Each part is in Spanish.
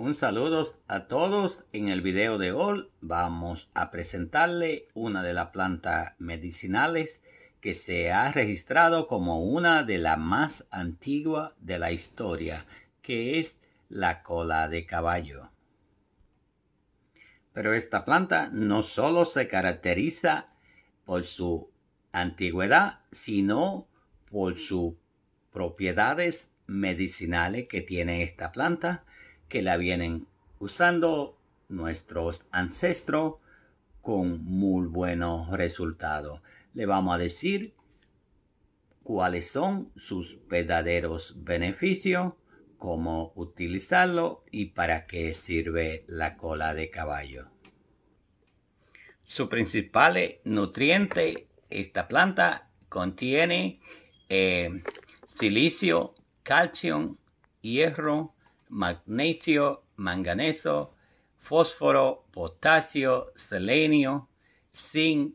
Un saludo a todos. En el video de hoy vamos a presentarle una de las plantas medicinales que se ha registrado como una de las más antiguas de la historia, que es la cola de caballo. Pero esta planta no solo se caracteriza por su antigüedad, sino por sus propiedades medicinales que tiene esta planta que la vienen usando nuestros ancestros con muy buenos resultados. Le vamos a decir cuáles son sus verdaderos beneficios, cómo utilizarlo y para qué sirve la cola de caballo. Su principal nutriente, esta planta contiene eh, silicio, calcio, hierro, magnesio, manganeso, fósforo, potasio, selenio, zinc,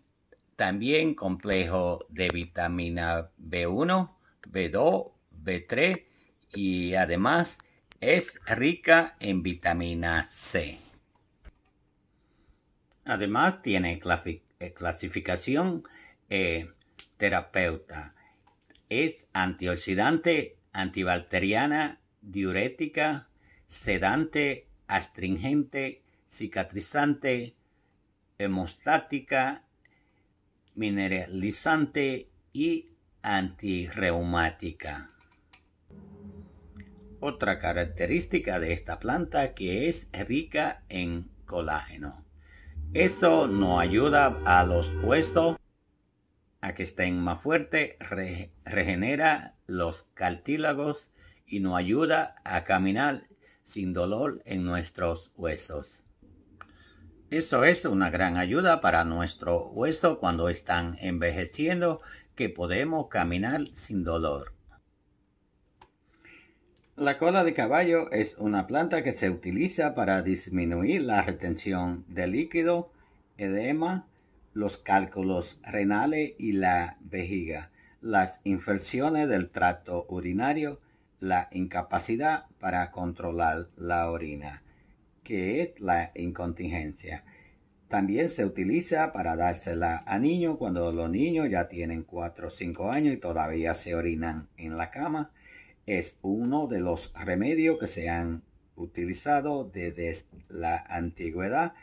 también complejo de vitamina B1, B2, B3 y además es rica en vitamina C. Además tiene eh, clasificación eh, terapeuta. Es antioxidante, antibacteriana diurética, sedante, astringente, cicatrizante, hemostática, mineralizante y antirreumática. Otra característica de esta planta que es rica en colágeno. Eso no ayuda a los huesos a que estén más fuertes, regenera los cartílagos, y nos ayuda a caminar sin dolor en nuestros huesos. Eso es una gran ayuda para nuestro hueso cuando están envejeciendo que podemos caminar sin dolor. La cola de caballo es una planta que se utiliza para disminuir la retención de líquido, edema, los cálculos renales y la vejiga, las infecciones del tracto urinario, la incapacidad para controlar la orina, que es la incontingencia. También se utiliza para dársela a niños cuando los niños ya tienen 4 o 5 años y todavía se orinan en la cama. Es uno de los remedios que se han utilizado desde la antigüedad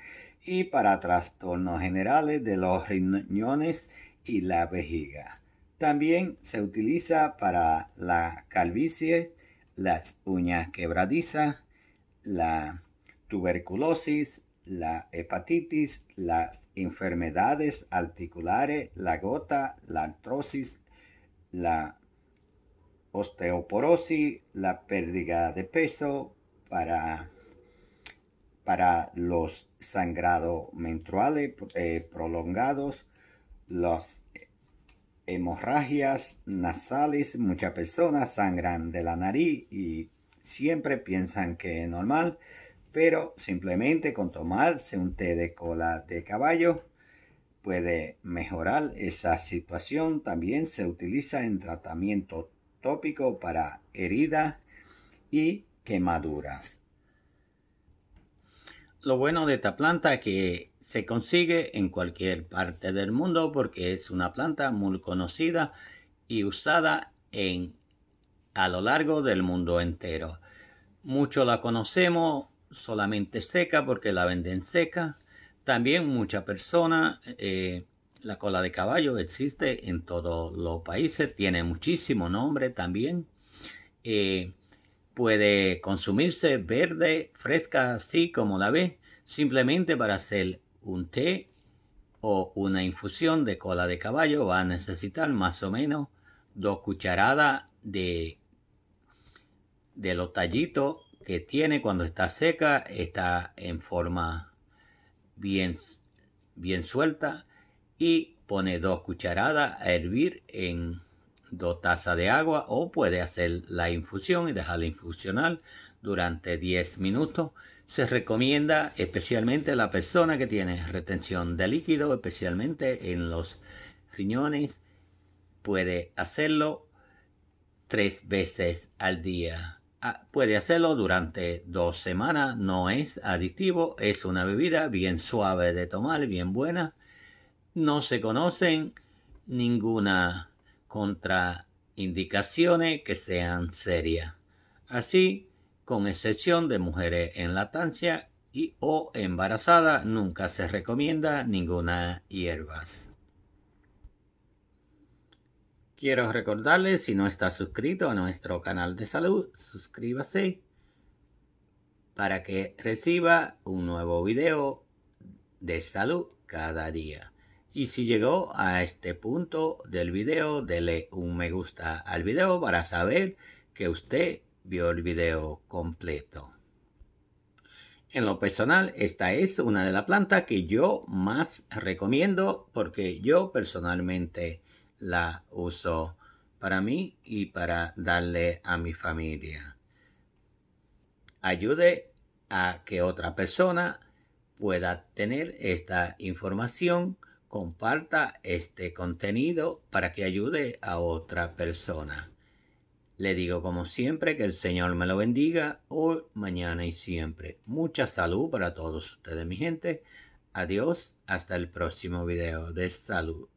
y para trastornos generales de los riñones y la vejiga. También se utiliza para la calvicie, las uñas quebradizas, la tuberculosis, la hepatitis, las enfermedades articulares, la gota, la artrosis, la osteoporosis, la pérdida de peso para, para los sangrados menstruales eh, prolongados, los hemorragias nasales, muchas personas sangran de la nariz y siempre piensan que es normal, pero simplemente con tomarse un té de cola de caballo puede mejorar esa situación. También se utiliza en tratamiento tópico para heridas y quemaduras. Lo bueno de esta planta es que se consigue en cualquier parte del mundo porque es una planta muy conocida y usada en, a lo largo del mundo entero. mucho la conocemos solamente seca porque la venden seca. También mucha persona, eh, la cola de caballo existe en todos los países, tiene muchísimo nombre también. Eh, puede consumirse verde, fresca, así como la ve, simplemente para hacer un té o una infusión de cola de caballo va a necesitar más o menos dos cucharadas de, de los tallitos que tiene cuando está seca, está en forma bien, bien suelta y pone dos cucharadas a hervir en dos tazas de agua o puede hacer la infusión y dejarla infusionar durante 10 minutos se recomienda especialmente a la persona que tiene retención de líquido, especialmente en los riñones, puede hacerlo tres veces al día. Ah, puede hacerlo durante dos semanas, no es adictivo, es una bebida bien suave de tomar, bien buena. No se conocen ninguna contraindicaciones que sean serias. Así con excepción de mujeres en latancia y o embarazada, nunca se recomienda ninguna hierba. Quiero recordarles, si no está suscrito a nuestro canal de salud, suscríbase para que reciba un nuevo video de salud cada día. Y si llegó a este punto del video, dele un me gusta al video para saber que usted vio el video completo. En lo personal, esta es una de las plantas que yo más recomiendo porque yo personalmente la uso para mí y para darle a mi familia. Ayude a que otra persona pueda tener esta información, comparta este contenido para que ayude a otra persona. Le digo como siempre que el Señor me lo bendiga hoy, mañana y siempre. Mucha salud para todos ustedes, mi gente. Adiós, hasta el próximo video de salud.